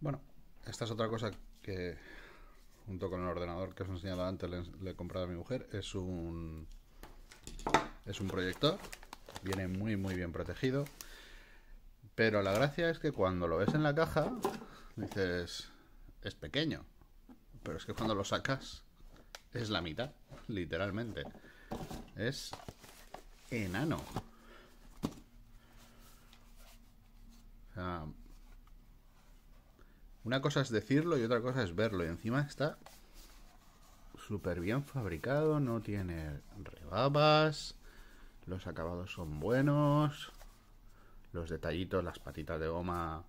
Bueno, esta es otra cosa que junto con el ordenador que os he enseñado antes le, he comprado a mi mujer. Es un, es un proyector, viene muy muy bien protegido. Pero la gracia es que cuando lo ves en la caja, dices, es pequeño. Pero es que cuando lo sacas, es la mitad, literalmente. Es enano. Una cosa es decirlo y otra cosa es verlo. Y encima está súper bien fabricado, no tiene rebabas, los acabados son buenos, los detallitos, las patitas de goma,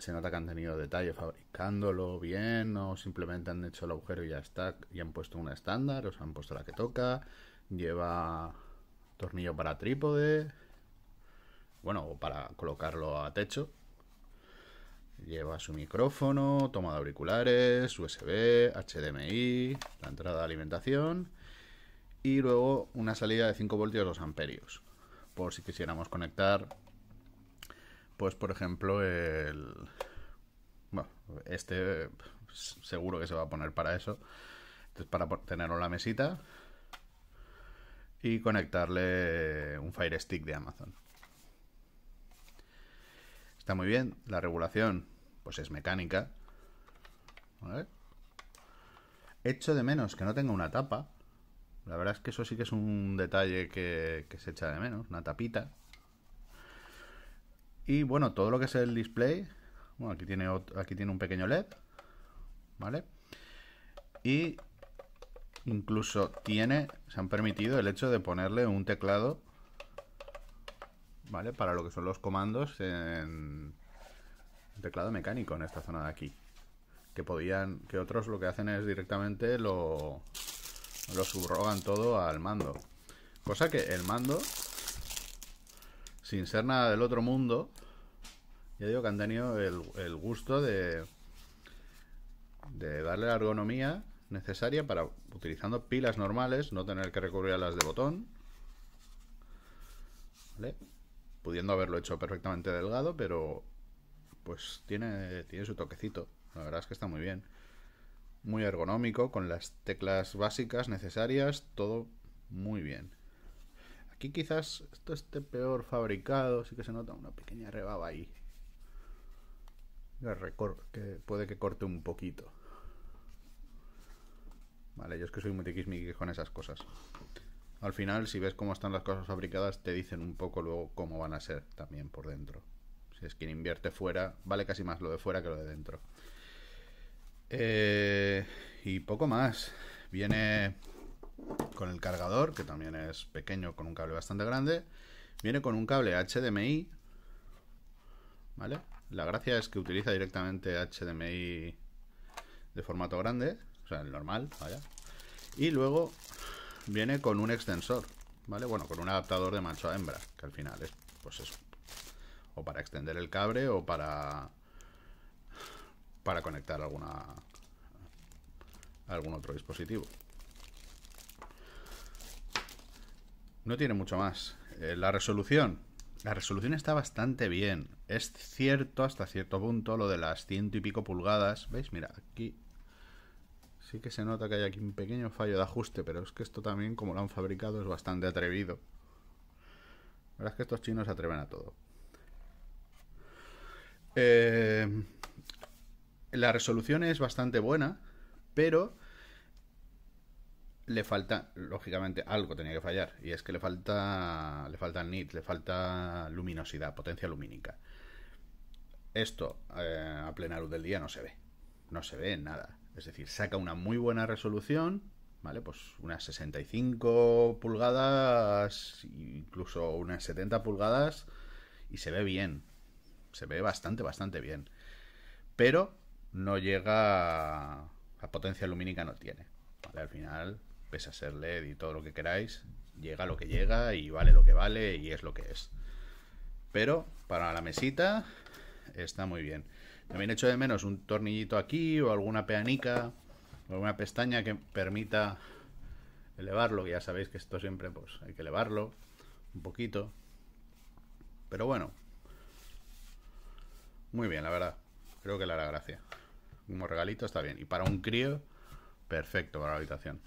se nota que han tenido detalle fabricándolo bien, o simplemente han hecho el agujero y ya está, y han puesto una estándar, o sea, han puesto la que toca, lleva tornillo para trípode, bueno, para colocarlo a techo, Lleva su micrófono, toma de auriculares, USB, HDMI, la entrada de alimentación y luego una salida de 5 voltios 2 amperios. Por si quisiéramos conectar, pues por ejemplo, el. Bueno, este seguro que se va a poner para eso. Entonces, para tenerlo en la mesita y conectarle un Fire Stick de Amazon. Está muy bien. La regulación, pues es mecánica. Hecho Echo de menos que no tenga una tapa. La verdad es que eso sí que es un detalle que, se echa de menos, una tapita. Y bueno, todo lo que es el display. aquí tiene, aquí tiene un pequeño LED. ¿Vale? Y incluso tiene, se han permitido el hecho de ponerle un teclado ¿vale? Para lo que son los comandos en teclado mecánico en esta zona de aquí. Que podían, que otros lo que hacen es directamente lo, subrogan todo al mando. Cosa que el mando, sin ser nada del otro mundo, ya digo que han tenido el, gusto de, de darle la ergonomía necesaria para, utilizando pilas normales, no tener que recurrir a las de botón pudiendo haberlo hecho perfectamente delgado, pero pues tiene, tiene su toquecito. La verdad es que está muy bien. Muy ergonómico, con las teclas básicas necesarias, todo muy bien. Aquí quizás esto esté peor fabricado, sí que se nota una pequeña rebaba ahí. Que puede que corte un poquito. Vale, yo es que soy muy tiquismiquis con esas cosas al final, si ves cómo están las cosas fabricadas, te dicen un poco luego cómo van a ser también por dentro. Si es quien invierte fuera, vale casi más lo de fuera que lo de dentro. Eh, y poco más. Viene con el cargador, que también es pequeño, con un cable bastante grande. Viene con un cable HDMI. ¿Vale? La gracia es que utiliza directamente HDMI de formato grande, o sea, el normal, vaya. Y luego viene con un extensor, ¿vale? Bueno, con un adaptador de macho a hembra, que al final es, pues eso. O para extender el cable o para... Para conectar alguna... Algún otro dispositivo. No tiene mucho más. Eh, la resolución. La resolución está bastante bien. Es cierto hasta cierto punto lo de las ciento y pico pulgadas. ¿Veis? Mira, aquí Sí que se nota que hay aquí un pequeño fallo de ajuste, pero es que esto también, como lo han fabricado, es bastante atrevido. La verdad es que estos chinos se atreven a todo. Eh, la resolución es bastante buena, pero le falta, lógicamente, algo tenía que fallar, y es que le falta, le falta nit, le falta luminosidad, potencia lumínica. Esto eh, a plena luz del día no se ve, no se ve nada. Es decir, saca una muy buena resolución, ¿vale? Pues unas 65 pulgadas, incluso unas 70 pulgadas, y se ve bien. Se ve bastante, bastante bien. Pero no llega a... La potencia lumínica no tiene. Al final, pese a ser LED y todo lo que queráis, llega lo que llega y vale lo que vale y es lo que es. Pero para la mesita está muy bien. También echo de menos un tornillito aquí o alguna peanica o alguna pestaña que permita elevarlo. ya sabéis que esto siempre pues hay que elevarlo un poquito. Pero bueno. Muy bien, la verdad. Creo que le hará gracia. Como regalito está bien. Y para un crío, perfecto para la habitación.